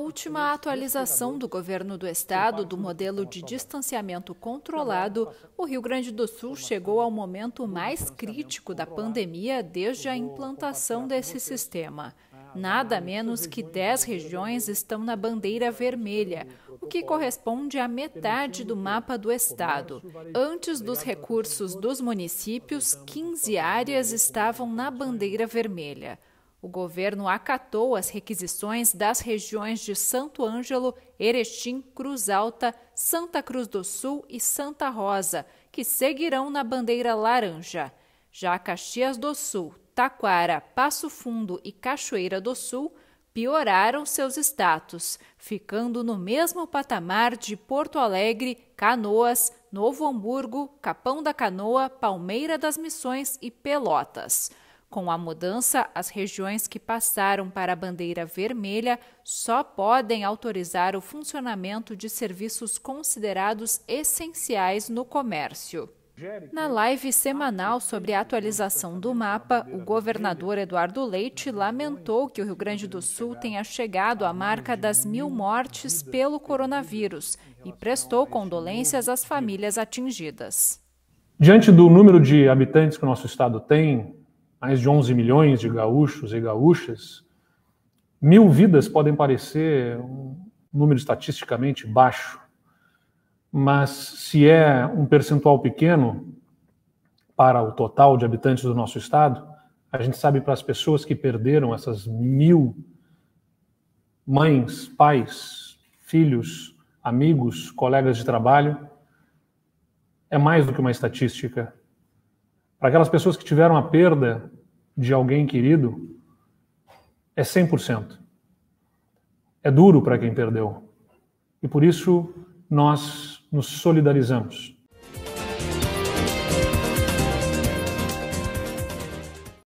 última atualização do governo do estado do modelo de distanciamento controlado, o Rio Grande do Sul chegou ao momento mais crítico da pandemia desde a implantação desse sistema. Nada menos que 10 regiões estão na bandeira vermelha, o que corresponde à metade do mapa do estado. Antes dos recursos dos municípios, 15 áreas estavam na bandeira vermelha. O governo acatou as requisições das regiões de Santo Ângelo, Erechim, Cruz Alta, Santa Cruz do Sul e Santa Rosa, que seguirão na bandeira laranja. Já Caxias do Sul, Taquara, Passo Fundo e Cachoeira do Sul pioraram seus status, ficando no mesmo patamar de Porto Alegre, Canoas, Novo Hamburgo, Capão da Canoa, Palmeira das Missões e Pelotas. Com a mudança, as regiões que passaram para a bandeira vermelha só podem autorizar o funcionamento de serviços considerados essenciais no comércio. Na live semanal sobre a atualização do mapa, o governador Eduardo Leite lamentou que o Rio Grande do Sul tenha chegado à marca das mil mortes pelo coronavírus e prestou condolências às famílias atingidas. Diante do número de habitantes que o nosso estado tem, mais de 11 milhões de gaúchos e gaúchas, mil vidas podem parecer um número estatisticamente baixo, mas se é um percentual pequeno para o total de habitantes do nosso estado, a gente sabe para as pessoas que perderam essas mil mães, pais, filhos, amigos, colegas de trabalho, é mais do que uma estatística, para aquelas pessoas que tiveram a perda de alguém querido, é 100%. É duro para quem perdeu. E por isso nós nos solidarizamos.